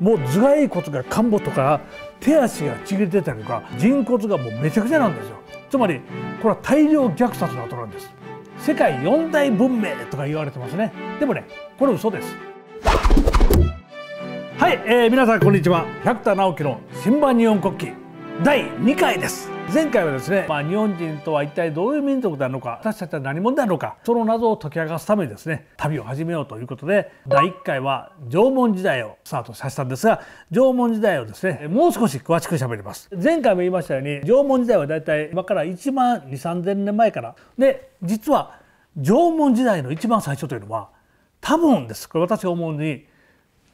もう頭蓋骨が陥没とか手足がちぎれてたりとか人骨がもうめちゃくちゃなんですよつまりこれは大量虐殺の跡なんです世界四大文明とか言われてますねでもねこれ嘘ですはい、えー、皆さんこんにちは百田直樹の新版日本国旗第2回です前回はですね、まあ、日本人とは一体どういう民族なのか私たちは何者なのかその謎を解き明かすためにですね旅を始めようということで第1回は縄文時代をスタートさせたんですが縄文時代をですねもう少し詳しく喋ります前回も言いましたように縄文時代はだいたい今から1万2 3 0年前からで実は縄文時代の一番最初というのは多分ですこれ私が思うに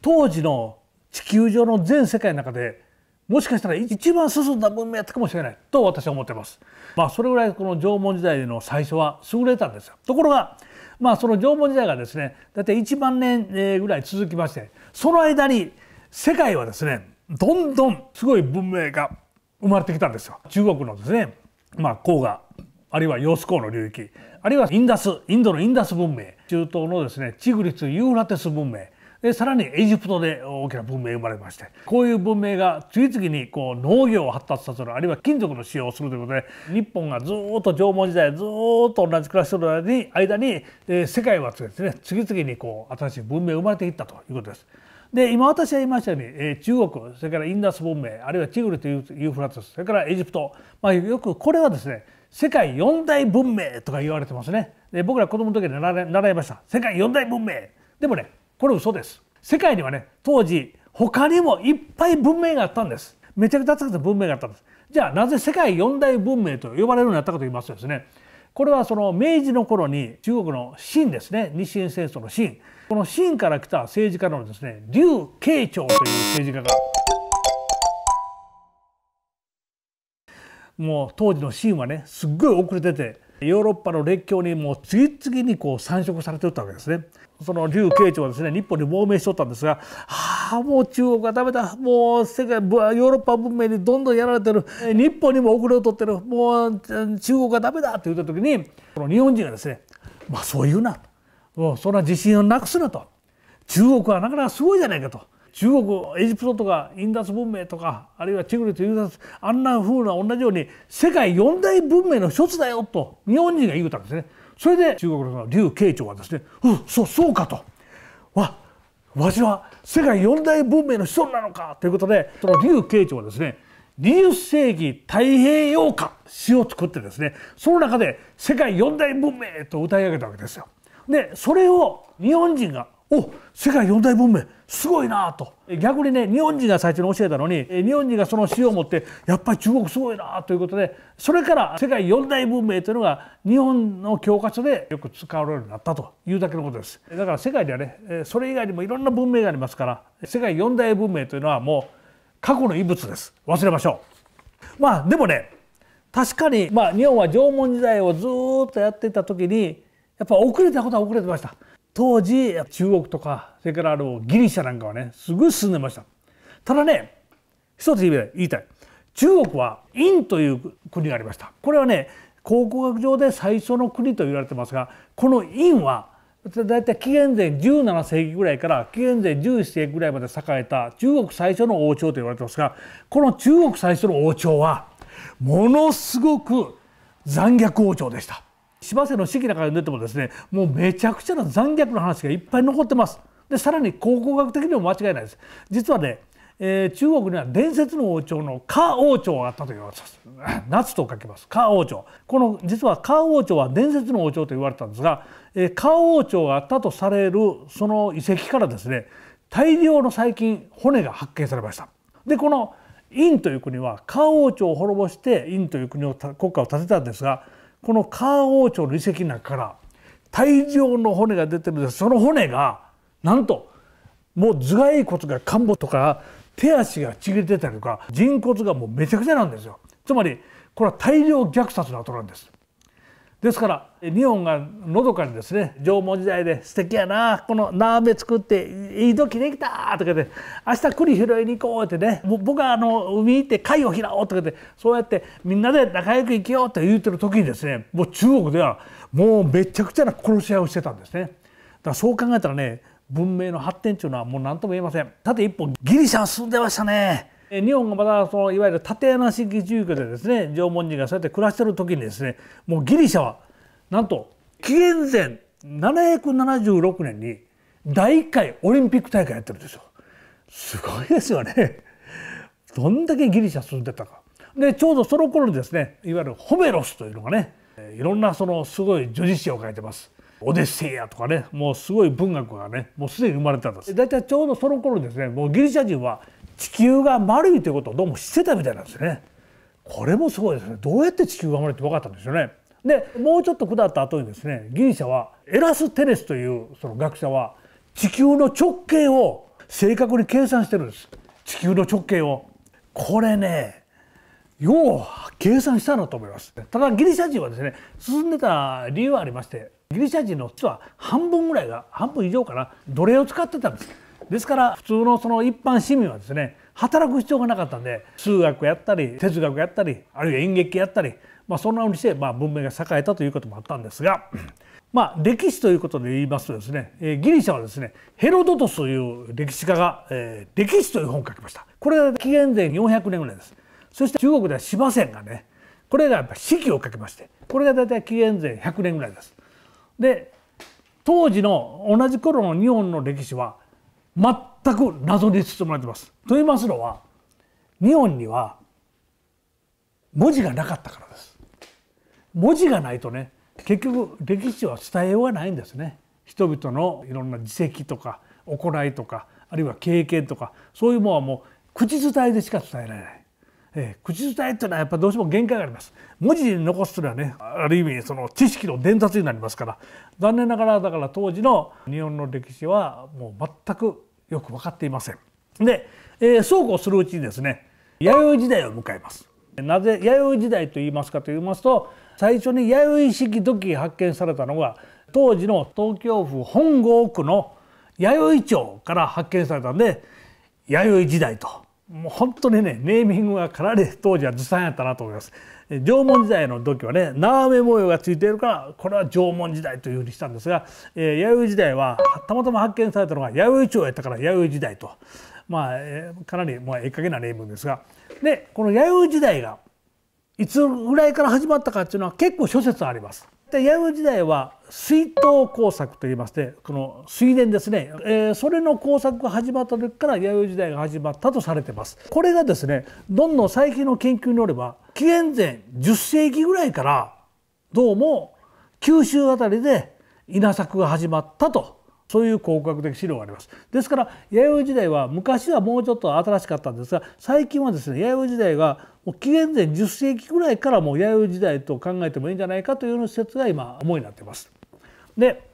当時の地球上の全世界の中でもしかしたら一番進んだ文明やったかもしれないと私は思ってます。まあそれぐらいこの縄文時代の最初は優れたんですよ。ところがまあその縄文時代がですね大体1万年ぐらい続きましてその間に世界はですねどんどんすごい文明が生まれてきたんですよ。中国のですねまあ黄河あるいはヨース港の流域あるいはインダスインドのインダス文明中東のですねチグリス・ユーラテス文明でさらにエジプトで大きな文明生まれましてこういう文明が次々にこう農業を発達させるあるいは金属の使用をするということで日本がずっと縄文時代ずっと同じ暮らしの間に、え世界はですね次々にこう新しい文明生まれていったということです。で今私が言いましたように、え中国それからインダス文明あるいはチグルというユーフラテスそれからエジプト、まあ、よくこれはですね世界四大文明とか言われてますね。で僕ら子供の時に習いました世界四大文明。でもねこれ嘘です世界にはね当時他にもいっぱい文明があったんですめちゃくちゃたくさ文明があったんですじゃあなぜ世界四大文明と呼ばれるようになったかと言いますとですねこれはその明治の頃に中国の清ですね日清戦争の清この清から来た政治家のですね劉慶長という政治家がもう当時の清はねすっごい遅れててヨーロッパの列強にもう次々にこう参食されてったわけですね。その劉慶長はですね日本に亡命しとったんですが「はあもう中国はダメだもう世界ヨーロッパ文明にどんどんやられてる日本にも遅れを取ってるもう中国はダメだ」と言った時にこの日本人がですね「まあそう言うな」と「そんな自信をなくすな」と「中国はなかなかすごいじゃないか」と。中国エジプトとかインダス文明とかあるいはチグリとユーダスあんなふうな同じように世界四大文明の一つだよと日本人が言うたんですねそれで中国の劉慶長はですねうそうそうかとわわしは世界四大文明の一つなのかということでその劉慶長はですね20世紀太平洋化詩を作ってですねその中で世界四大文明と歌い上げたわけですよ。でそれを日本人がお世界四大文明すごいなと逆にね日本人が最初に教えたのに日本人がその詩を持ってやっぱり中国すごいなということでそれから世界四大文明というのが日本の教科書でよく使われるようになったというだけのことですだから世界ではねそれ以外にもいろんな文明がありますから世界四大文明というのはもう過去の遺物です忘れましょうまあでもね確かにまあ日本は縄文時代をずっとやっていた時にやっぱ遅れたことは遅れてました当時中国とかそれからあのギリシャなんかはねすぐ進んでましたただね一つ言いたい中国は殷という国がありましたこれはね考古学上で最初の国と言われてますがこの殷は大体紀元前17世紀ぐらいから紀元前11世紀ぐらいまで栄えた中国最初の王朝と言われてますがこの中国最初の王朝はものすごく残虐王朝でした。司馬の式なんか読んでてもですねもうめちゃくちゃな残虐な話がいっぱい残ってます。でさらに考古学的にも間違いないです。実はねえー、中国には伝説の王朝の夏王朝があったと言われます 夏と書きます夏王朝この実は夏王朝は伝説の王朝と言われたんですが、えー、夏王朝があったとされるその遺跡からですね大量の最近骨が発見されましたでこの殷という国は夏王朝を滅ぼして殷という国を国家を建てたんですがこのカ王朝の遺跡の中から大量の骨が出てるんですその骨がなんともう頭蓋骨が陥没とか手足がちぎれてたりとか人骨がもうめちゃくちゃなんですよつまりこれは大量虐殺の跡なんですですから日本がのどかにですね縄文時代で素敵やなこの鍋作っていい時できたとかで明日栗拾いに行こうってね僕はあの海行って貝を拾おうとかでそうやってみんなで仲良く生きようって言ってる時にですねもう中国ではもうめちゃくちゃな殺し合いをしてたんですね。だからそう考えたらね文明の発展というのはもう何とも言えません。ただ一方ギリシャは進んでましたね。日本がまたそのいわゆる縦穴式住居でですね縄文人がそうやって暮らしてる時にですねもうギリシャはなんと紀元前776年に第1回オリンピック大会やってるんですよ。すごいですよね。どんだけギリシャ進んでたか。でちょうどその頃にですねいわゆるホメロスというのがねいろんなそのすごい叙事詩を書いてます。オデッセイアとかねもうすごい文学がねもうすでに生まれたんです。大体ちょうどその頃ですねもうギリシャ人は地球が丸いということをどうも知ってたみたいなんですね。これもすごいですね。どうやって地球が丸いって分かったんですよね。でもうちょっと下った後にですねギリシャはエラス・テレスというその学者は地球の直径を正確に計算してるんです地球の直径を。これねよう計算したなと思いますただギリシャ人はですね進んでた理由はありましてギリシャ人の実は半分ぐらいが半分以上かな奴隷を使ってたんです。ですから普通のその一般市民はですね働く必要がなかったんで数学やったり哲学やったりあるいは演劇やったり、まあ、そんなふうにして、まあ、文明が栄えたということもあったんですが、まあ、歴史ということで言いますとですね、えギリシャはですねヘロドトスという歴史家が、えー、歴史という本を書きましたこれが紀元前400年ぐらいですそして中国では司馬遷がねこれがやっぱ四季を書きましてこれが大体紀元前100年ぐらいです。で当時の同じ頃の日本の歴史は全く謎に包まれてます。と言いますのは日本には文字がなかったからです。文字がないとね結局歴史は伝えようがないんですね。人々のいろんな自責とか行いとかあるいは経験とかそういうものはもう口伝えでしか伝えられない。えー、口伝えっていうのはやっぱどうしても限界があります文字に残すというのはねある意味その知識の伝達になりますから残念ながらだから当時の日本の歴史はもう全くよく分かっていませんで、えー、そうこうするうちにですね弥生時代を迎えますなぜ弥生時代と言いますかと言いますと最初に弥生式土器発見されたのが当時の東京府本郷区の弥生町から発見されたんで弥生時代ともう本当にねネーミングがかなり当時はずさんやったなと思います。縄文時代の土器はね縄目模様がついているからこれは縄文時代というふうにしたんですが、えー、弥生時代はたまたま発見されたのが弥生町やったから弥生時代とまあ、えー、かなりもうええかげなネーミングですがでこの弥生時代がいつぐらいから始まったかっていうのは結構諸説あります。で弥生時代は水稲工作といいましてこの水田ですね、えー、それの工作が始まった時から弥生時代が始まったとされてますこれがですねどんどん最近の研究によれば紀元前10世紀ぐらいからどうも九州あたりで稲作が始まったとそういう考古学的資料がありますですから弥生時代は昔はもうちょっと新しかったんですが最近はですね弥生時代が紀元前10世紀ぐらいからもう弥生時代と考えてもいいんじゃないかという施説が今いになっています。で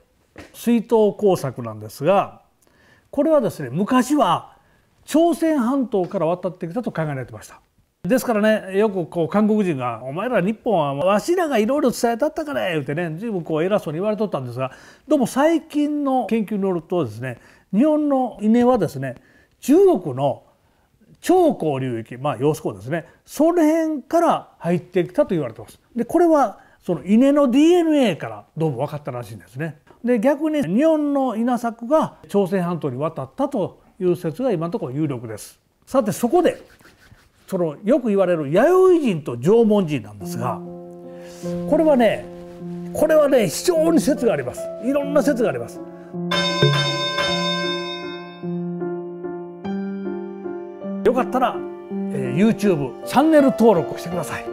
水筒工作なんですがこれはですね昔は朝鮮半島から渡ってきたと考えられてました。ですからねよくこう韓国人が「お前ら日本はわしらがいろいろ伝えたったからってね随分こう偉そうに言われとったんですがどうも最近の研究によるとですね日本の稲はですね中国の長江流域まあ揚子港ですねその辺から入ってきたと言われてます。でこれはその稲の DNA からどうも分かったらしいんですね。で逆に日本の稲作が朝鮮半島に渡ったという説が今のところ有力です。さてそこでそのよく言われる弥生人と縄文人なんですがこれはねこれはね非常に説がありますいろんな説があります。よかったら、えー、YouTube チャンネル登録してください。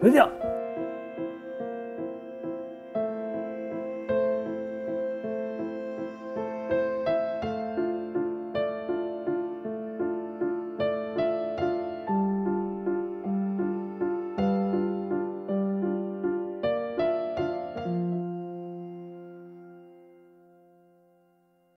それでは